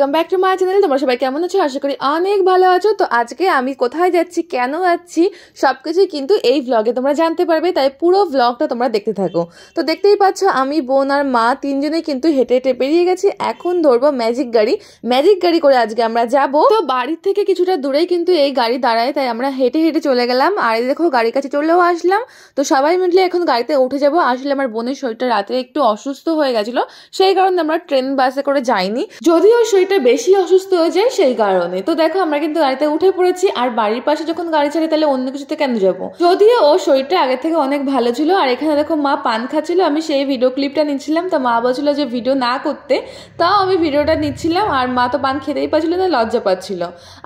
welcome back to my channel তোমরা সবাই কেমন আছো আশা করি অনেক ভালো আছো তো আজকে আমি কোথায় যাচ্ছি কেন যাচ্ছি সব কিছুই কিন্তু এই ভ্লগে তোমরা জানতে পারবে তাই পুরো ভ্লগটা তোমরা দেখতে থাকো তো দেখতেই পাচ্ছ আমি বোন আর মা তিনজনে কিন্তু হেঁটে হেঁটে বেরিয়ে গেছি এখন ধরবো ম্যাজিক গাড়ি ম্যাজিক গাড়ি করে আজকে আমরা যাব তো বাড়ির থেকে কিছুটা দূরেই কিন্তু এই গাড়ি দাঁড়ায় তাই আমরা হেঁটে হেঁটে চলে গেলাম আর দেখো গাড়ির কাছে চলেও আসলাম তো সবাই মিলে এখন গাড়িতে উঠে যাব আসলে আমার বোনের শরীরটা রাতে একটু অসুস্থ হয়ে গেছিলো সেই কারণে আমরা ট্রেন বাসে করে যাইনি যদিও সেই সেটা বেশি অসুস্থ হয়ে যায় সেই কারণে তো দেখো আমরা কিন্তু গাড়িতে উঠে পড়েছি আর বাড়ির পাশে যখন গাড়ি ছাড়ে তাহলে অন্য কিছুতে কেন যাবো যদিও ও শরীরটা আগে থেকে অনেক ভালো ছিল আর এখানে দেখো মা পান খাচ্ছিল আমি সেই ভিডিও ক্লিপটা নিচ্ছিলাম তো মা বলছিল যে ভিডিও না করতে তাও আমি ভিডিওটা নিচ্ছিলাম আর মা তো পান খেতেই পাচ্ছিল না লজ্জা পাচ্ছিল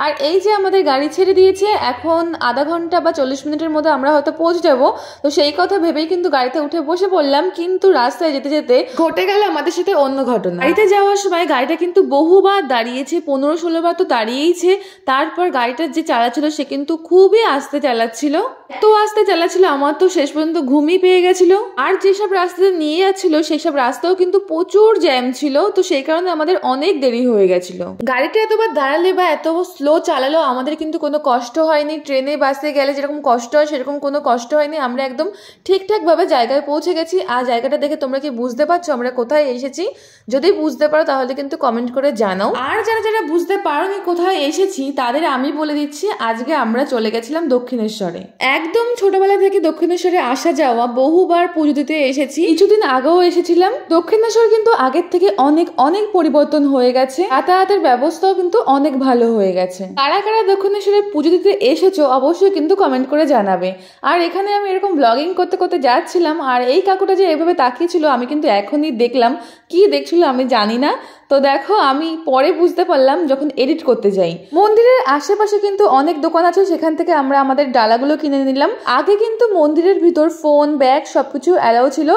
আর এই যে আমাদের গাড়ি ছেড়ে দিয়েছে এখন আধা ঘন্টা বা চল্লিশ মিনিটের মধ্যে আমরা হয়তো পৌঁছে যাবো তো সেই কথা ভেবেই কিন্তু গাড়িতে উঠে বসে পড়লাম কিন্তু রাস্তায় যেতে যেতে ঘটে গেল আমাদের সাথে অন্য ঘটনা গাড়িতে যাওয়ার সময় গাড়িটা কিন্তু বহুবার বার দাঁড়িয়েছে পনেরো ষোলোবার তো দাঁড়িয়েইছে তারপর গাড়িটার যে চালাচ্ছিল সে কিন্তু খুবই আস্তে চালাচ্ছিল এত আস্তে চালাচ্ছিল আমার তো শেষ পর্যন্ত ঘুমই পেয়ে গেছিল আর যেসব রাস্তাতে নিয়ে যাচ্ছিল সেসব রাস্তাও কিন্তু প্রচুর জ্যাম ছিল তো সেই কারণে আমাদের অনেক দেরি হয়ে গেছিল গাড়িটা এতবার দাঁড়ালে বা এত স্লো চালালো আমাদের কিন্তু কোনো কষ্ট হয়নি ট্রেনে বাসে গেলে যেরকম কষ্ট হয় সেরকম কোনো কষ্ট হয়নি আমরা একদম ঠিকঠাকভাবে জায়গায় পৌঁছে গেছি আর জায়গাটা দেখে তোমরা কি বুঝতে পারছো আমরা কোথায় এসেছি যদি বুঝতে পারো তাহলে কিন্তু কমেন্ট করে জানাও আর যারা যারা বুঝতে পারো কোথায় এসেছি তাদের আমি বলে দিচ্ছি আজকে আমরা চলে গেছিলাম দক্ষিণেশ্বরে এক একদম ছোটবেলা থেকে দক্ষিণেশ্বরে আসা যাওয়া বহুবার পুজো দিতে এসেছি কিছুদিন আগেও এসেছিলাম দক্ষিণেশ্বর কিন্তু আগের থেকে অনেক অনেক পরিবর্তন হয়ে গেছে যাতায়াতের ব্যবস্থাও কিন্তু অনেক ভালো হয়ে গেছে কারা কারা দক্ষিণেশ্বরে পুজো দিতে এসেছো অবশ্যই কিন্তু কমেন্ট করে জানাবে আর এখানে আমি এরকম ব্লগিং করতে করতে যাচ্ছিলাম আর এই কাকুটা যে এভাবে তাকিয়েছিল আমি কিন্তু এখনই দেখলাম কি দেখছিল আমি জানি না তো দেখো আমি পরে বুঝতে পারলাম যখন এডিট করতে যাই মন্দিরের আশেপাশে কিন্তু অনেক দোকান আছে সেখান থেকে আমরা আমাদের ডালাগুলো কিনে নিলাম আগে কিন্তু মন্দিরের ভিতর ফোন ব্যাগ সবকিছু অ্যালাউ ছিল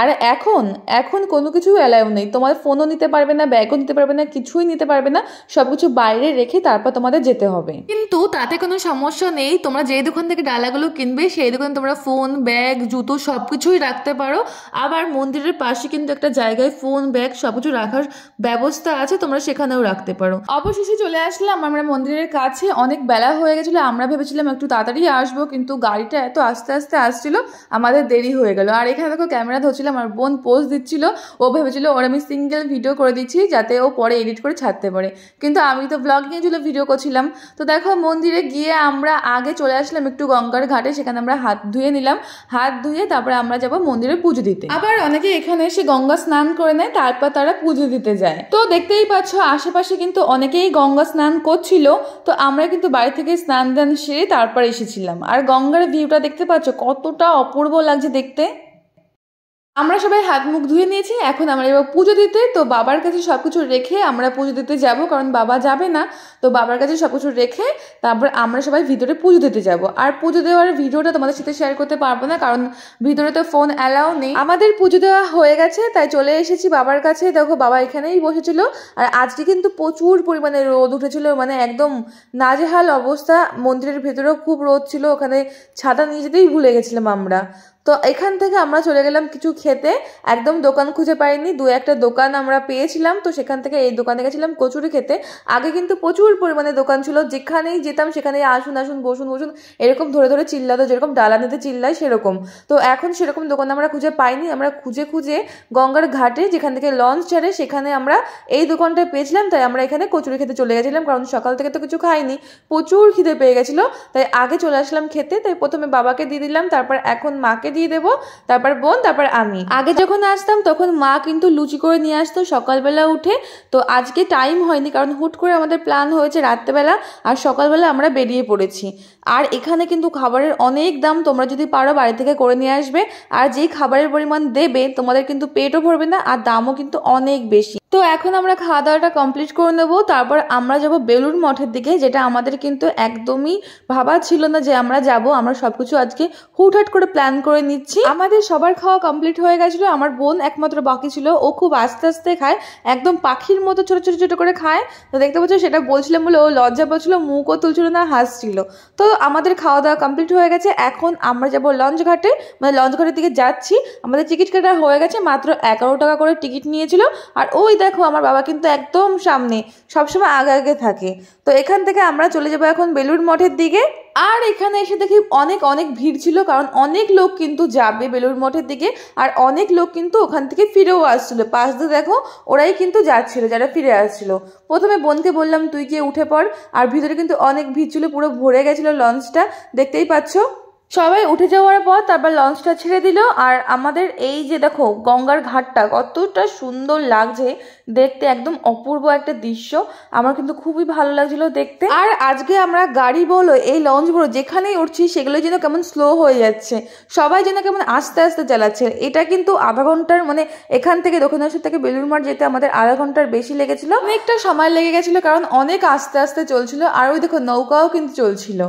আর এখন এখন কোনো কিছু অ্যালাউ নেই তোমার ফোনও নিতে পারবে না ব্যাগও নিতে পারবে না কিছুই নিতে পারবে না সবকিছু বাইরে রেখে তারপর তোমাদের যেতে হবে কিন্তু তাতে কোনো সমস্যা নেই তোমরা যেই দোকান থেকে ডালাগুলো কিনবে সেই দোকানে তোমরা ফোন ব্যাগ জুতো সব কিছুই রাখতে পারো আবার মন্দিরের পাশে কিন্তু একটা জায়গায় ফোন ব্যাগ সবকিছু রাখার ব্যবস্থা ব্যবস্থা আছে তোমরা সেখানেও রাখতে পারো অবশেষে চলে আসলাম আমরা মন্দিরের কাছে অনেক বেলা হয়ে গেছিলো আমরা ভেবেছিলাম একটু তাড়াতাড়ি আসবো কিন্তু গাড়িটা এত আস্তে আস্তে আসছিল আমাদের দেরি হয়ে গেল আর এখানে দেখো ক্যামেরা ধরছিল আমার বোন পোস্ট দিচ্ছিল ও ভেবেছিল ওর আমি সিঙ্গেল ভিডিও করে দিচ্ছি যাতে ও পরে এডিট করে ছাড়তে পারে কিন্তু আমি তো নিয়ে চলে ভিডিও করছিলাম তো দেখো মন্দিরে গিয়ে আমরা আগে চলে আসলাম একটু গঙ্গার ঘাটে সেখানে আমরা হাত ধুয়ে নিলাম হাত ধুয়ে তারপরে আমরা যাব মন্দিরে পুজো দিতে আবার অনেকে এখানে এসে গঙ্গা স্নান করে নেয় তারপর তারা পুজো দিতে যায় তো দেখতেই পাচ্ছ আশেপাশে কিন্তু অনেকেই গঙ্গা স্নান করছিল তো আমরা কিন্তু বাড়ি থেকে স্নান দান সেরে তারপর এসেছিলাম আর গঙ্গার ভিউটা দেখতে পাচ্ছ কতটা অপূর্ব লাগছে দেখতে আমরা সবাই হাত মুখ ধুয়ে নিয়েছি এখন আমরা এবার পুজো দিতে তো বাবার কাছে সব কিছু রেখে আমরা পুজো দিতে যাব কারণ বাবা যাবে না তো বাবার কাছে সব কিছু রেখে তারপর আমরা সবাই ভিতরে পুজো দিতে যাব আর পুজো দেওয়ার ভিডিওটা তোমাদের সাথে শেয়ার করতে পারবো না কারণ ভিতরে তো ফোন অ্যালাউ নেই আমাদের পুজো দেওয়া হয়ে গেছে তাই চলে এসেছি বাবার কাছে দেখো বাবা এখানেই বসেছিল আর আজকে কিন্তু প্রচুর পরিমাণে রোদ উঠেছিল মানে একদম নাজেহাল অবস্থা মন্দিরের ভেতরেও খুব রোদ ছিল ওখানে ছাতা নিয়ে যেতেই ভুলে গেছিলাম আমরা তো এখান থেকে আমরা চলে গেলাম কিছু খেতে একদম দোকান খুঁজে পাইনি দু একটা দোকান আমরা পেয়েছিলাম তো সেখান থেকে এই দোকানে গেছিলাম কচুরি খেতে আগে কিন্তু প্রচুর পরিমাণে দোকান ছিল যেখানেই যেতাম সেখানেই আসুন আসুন বসুন বসুন এরকম ধরে ধরে চিল্লাতো যেরকম ডালানিতে চিল্লায় সেরকম তো এখন সেরকম দোকান আমরা খুঁজে পাইনি আমরা খুঁজে খুঁজে গঙ্গার ঘাটে যেখান থেকে লঞ্চ ছাড়ে সেখানে আমরা এই দোকানটা পেয়েছিলাম তাই আমরা এখানে কচুরি খেতে চলে গেছিলাম কারণ সকাল থেকে তো কিছু খাইনি প্রচুর খিদে পেয়ে গেছিলো তাই আগে চলে আসলাম খেতে তাই প্রথমে বাবাকে দিয়ে দিলাম তারপর এখন মাকে দিয়ে দেবো তারপর বোন তারপর আমি আগে যখন আসতাম তখন মা কিন্তু লুচি করে নিয়ে আসতো সকালবেলা উঠে তো আজকে টাইম হয়নি কারণ হুট করে আমাদের প্ল্যান হয়েছে রাত্রেবেলা আর সকালবেলা আমরা বেরিয়ে পড়েছি আর এখানে কিন্তু খাবারের অনেক দাম তোমরা যদি পারো বাড়ি থেকে করে নিয়ে আসবে আর যেই খাবারের পরিমাণ দেবে তোমাদের কিন্তু পেটও ভরবে না আর দামও কিন্তু অনেক বেশি তো এখন আমরা খাওয়া দাওয়াটা কমপ্লিট করে নেবো তারপর আমরা যাব বেলুর মঠের দিকে যেটা আমাদের কিন্তু একদমই ভাবা ছিল না যে আমরা যাব আমরা সব কিছু আজকে হুটহাট করে প্ল্যান করে নিচ্ছি আমাদের সবার খাওয়া কমপ্লিট হয়ে গেছিলো আমার বোন একমাত্র বাকি ছিল ও খুব আস্তে আস্তে খায় একদম পাখির মতো ছোটো ছোটো ছোটো করে খায় তো দেখতে পাচ্ছ সেটা বলছিলাম বলে ও লজ্জা পাচ্ছিলো মুখও তুলছিল না হাসছিল তো আমাদের খাওয়া দাওয়া কমপ্লিট হয়ে গেছে এখন আমরা যাব লঞ্চ ঘাটে মানে লঞ্চ ঘাটের দিকে যাচ্ছি আমাদের টিকিট কাটা হয়ে গেছে মাত্র এগারো টাকা করে টিকিট নিয়েছিল আর ওই দেখো আমার বাবা কিন্তু একদম সামনে সবসময় আগে আগে থাকে তো এখান থেকে আমরা চলে যাবো এখন বেলুড় মঠের দিকে আর এখানে এসে দেখি অনেক অনেক ভিড় ছিল কারণ অনেক লোক কিন্তু যাবে বেলুর মঠের দিকে আর অনেক লোক কিন্তু ওখান থেকে ফিরেও আসছিল পাশ দিয়ে দেখো ওরাই কিন্তু যাচ্ছিল যারা ফিরে আসছিল প্রথমে বোনকে বললাম তুই গিয়ে উঠে পড় আর ভিতরে কিন্তু অনেক ভিড় ছিল পুরো ভরে গেছিলো লঞ্চটা দেখতেই পাচ্ছ সবাই উঠে যাওয়ার পর তারপর লঞ্চটা ছেড়ে দিল আর আমাদের এই যে দেখো গঙ্গার ঘাটটা কতটা সুন্দর লাগছে দেখতে একদম অপূর্ব একটা দৃশ্য আমার কিন্তু খুবই ভালো লাগছিল দেখতে আর আজকে আমরা গাড়ি বলো এই লঞ্চ বলো যেখানেই উঠছি সেগুলো যেন কেমন স্লো হয়ে যাচ্ছে সবাই যেন কেমন আস্তে আস্তে চালাচ্ছে এটা কিন্তু আধা ঘন্টার মানে এখান থেকে দক্ষিণেশ্বর থেকে মাঠ যেতে আমাদের আধা ঘন্টার বেশি লেগেছিল অনেকটা সময় লেগে গেছিলো কারণ অনেক আস্তে আস্তে চলছিল আর ওই দেখো নৌকাও কিন্তু চলছিল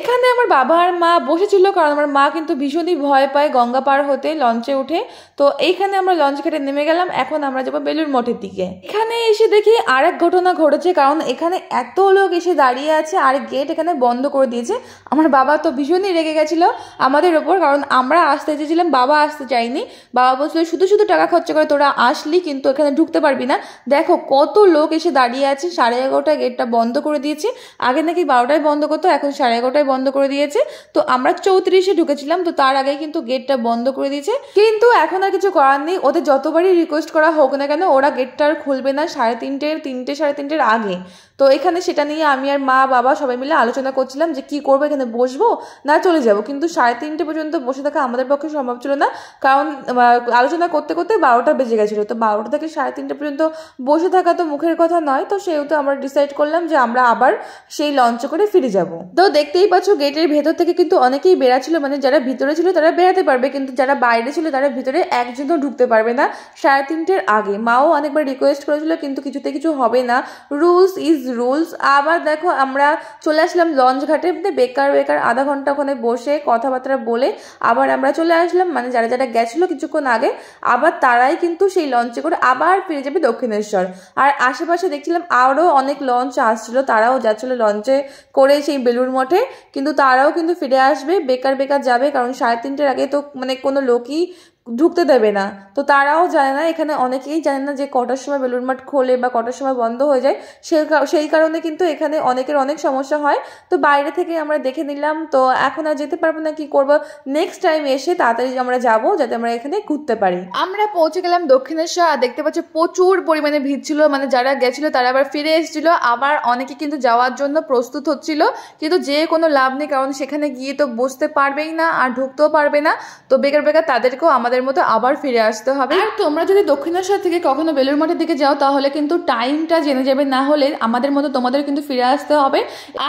এখানে আমার বাবা আর মা বসেছিল কারণ আমার মা কিন্তু ভীষণই ভয় পায় গঙ্গা পার হতে লঞ্চে উঠে তো এইখানে আমরা লঞ্চ ঘাটে নেমে গেলাম এখন আমরা যাবো বেলুর মঠের দিকে এখানে এসে দেখি আরেক ঘটনা ঘটেছে কারণ এখানে এত লোক এসে দাঁড়িয়ে আছে আর গেট এখানে বন্ধ করে দিয়েছে আমার বাবা তো ভীষণই রেগে গেছিল আমাদের ওপর কারণ আমরা আসতে চেয়েছিলাম বাবা আসতে চাইনি বাবা বলছিল শুধু শুধু টাকা খরচা করে তোরা আসলি কিন্তু এখানে ঢুকতে পারবি না দেখো কত লোক এসে দাঁড়িয়ে আছে সাড়ে এগারোটায় গেটটা বন্ধ করে দিয়েছে আগে নাকি বারোটায় বন্ধ করতো এখন সাড়ে এগারোটায় বন্ধ করে দিয়েছে তো আমরা চৌত্রিশে ঢুকেছিলাম তো তার আগে কিন্তু গেটটা বন্ধ করে দিয়েছে কিন্তু এখন আর কিছু করার নেই ওদের যতবারই রিকোয়েস্ট করা হোক না কেন ওরা গেটটা আর খুলবে না সাড়ে তিনটের তিনটে সাড়ে তিনটের আগে তো এখানে সেটা নিয়ে আমি আর মা বাবা সবাই মিলে আলোচনা করছিলাম যে কি করবো এখানে বসবো না চলে যাব কিন্তু সাড়ে তিনটে পর্যন্ত বসে থাকা আমাদের পক্ষে সম্ভব ছিল না কারণ আলোচনা করতে করতে বারোটা বেজে গেছিলো তো বারোটা থেকে সাড়ে তিনটে পর্যন্ত বসে থাকা তো মুখের কথা নয় তো সেহেতু আমরা ডিসাইড করলাম যে আমরা আবার সেই লঞ্চে করে ফিরে যাব তো দেখতেই পাচ্ছ গেটের ভেতর থেকে কিন্তু অনেকেই বেড়াচ্ছিল মানে যারা ভিতরে ছিল তারা বেড়াতে পারবে কিন্তু যারা বাইরে ছিল তারা ভিতরে একজনও ঢুকতে পারবে না সাড়ে তিনটের আগে মাও অনেকবার রিকোয়েস্ট করেছিল কিন্তু কিছুতে কিছু হবে না রুলস ইজ রুলস আবার দেখো আমরা চলে আসলাম লঞ্চ ঘাটে বেকার বেকার আধা ঘন্টা ওখানে বসে কথাবার্তা বলে আবার আমরা চলে আসলাম মানে যারা যারা গেছিলো কিছুক্ষণ আগে আবার তারাই কিন্তু সেই লঞ্চে করে আবার ফিরে যাবে দক্ষিণেশ্বর আর আশেপাশে দেখছিলাম আরও অনেক লঞ্চ আসছিল তারাও যাচ্ছিল লঞ্চে করে সেই বেলুর মঠে কিন্তু তারাও কিন্তু ফিরে আসবে বেকার বেকার যাবে কারণ সাড়ে তিনটের আগে তো মানে কোনো লোকই ঢুকতে দেবে না তো তারাও জানে না এখানে অনেকেই জানে না যে কটার সময় বেলুর মাঠ খোলে বা কটার সময় বন্ধ হয়ে যায় সেই সেই কারণে কিন্তু এখানে অনেকের অনেক সমস্যা হয় তো বাইরে থেকে আমরা দেখে নিলাম তো এখন আর যেতে পারবো না কি করব নেক্সট টাইম এসে তাড়াতাড়ি আমরা যাব যাতে আমরা এখানে ঘুরতে পারি আমরা পৌঁছে গেলাম দক্ষিণেশ্বর আর দেখতে পাচ্ছি প্রচুর পরিমাণে ভিড় ছিল মানে যারা গেছিলো তারা আবার ফিরে এসেছিলো আবার অনেকে কিন্তু যাওয়ার জন্য প্রস্তুত হচ্ছিল কিন্তু যে কোনো লাভ নেই কারণ সেখানে গিয়ে তো বসতে পারবেই না আর ঢুকতেও পারবে না তো বেকার বেকার তাদেরকেও আমাদের আমাদের মতো আবার ফিরে আসতে হবে আর তোমরা যদি দক্ষিণেশ্বর থেকে কখনো বেলুর মঠের দিকে যাও তাহলে কিন্তু টাইমটা জেনে যাবে না হলে আমাদের মতো তোমাদের কিন্তু ফিরে আসতে হবে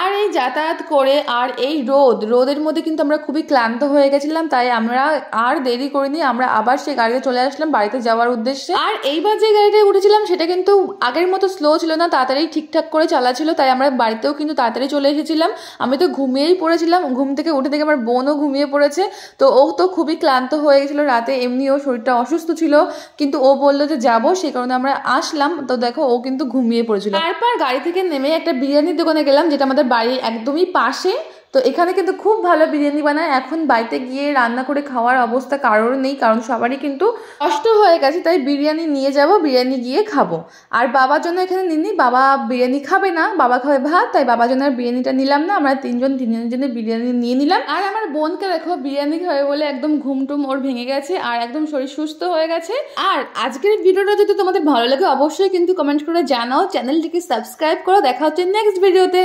আর এই যাতায়াত করে আর এই রোদ রোদের মধ্যে কিন্তু আমরা খুবই ক্লান্ত হয়ে গেছিলাম তাই আমরা আর দেরি করিনি আমরা আবার সেই গাড়িতে চলে আসলাম বাড়িতে যাওয়ার উদ্দেশ্যে আর এইবার যে গাড়িটা উঠেছিলাম সেটা কিন্তু আগের মতো স্লো ছিল না তাড়াতাড়ি ঠিকঠাক করে ছিল তাই আমরা বাড়িতেও কিন্তু তাড়াতাড়ি চলে এসেছিলাম আমি তো ঘুমিয়েই পড়েছিলাম ঘুম থেকে উঠে থেকে আমার বোনও ঘুমিয়ে পড়েছে তো ও তো খুবই ক্লান্ত হয়ে গেছিলো রাতে এমনিও শরীরটা অসুস্থ ছিল কিন্তু ও বললো যে যাব সেই কারণে আমরা আসলাম তো দেখো ও কিন্তু ঘুমিয়ে পড়েছিল তারপর গাড়ি থেকে নেমে একটা বিরিয়ানির দোকানে গেলাম যেটা আমাদের বাড়ির একদমই পাশে তো এখানে কিন্তু খুব ভালো বিরিয়ানি বানায় এখন বাড়িতে গিয়ে রান্না করে খাওয়ার অবস্থা কারোর নেই কারণ সবারই কিন্তু কষ্ট হয়ে গেছে তাই বিরিয়ানি নিয়ে যাব বিরিয়ানি গিয়ে খাবো আর বাবার জন্য এখানে নিনি বাবা বিরিয়ানি খাবে না বাবা খাবে ভাত তাই বাবার জন্য আর বিরিয়ানিটা নিলাম না আমরা তিনজন তিনজনের জন্য বিরিয়ানি নিয়ে নিলাম আর আমার বোনকে দেখো বিরিয়ানি খাবে বলে একদম ঘুমটুম ওর ভেঙে গেছে আর একদম শরীর সুস্থ হয়ে গেছে আর আজকের ভিডিওটা যদি তোমাদের ভালো লাগে অবশ্যই কিন্তু কমেন্ট করে জানাও চ্যানেলটিকে সাবস্ক্রাইব করো দেখা হচ্ছে নেক্সট ভিডিওতে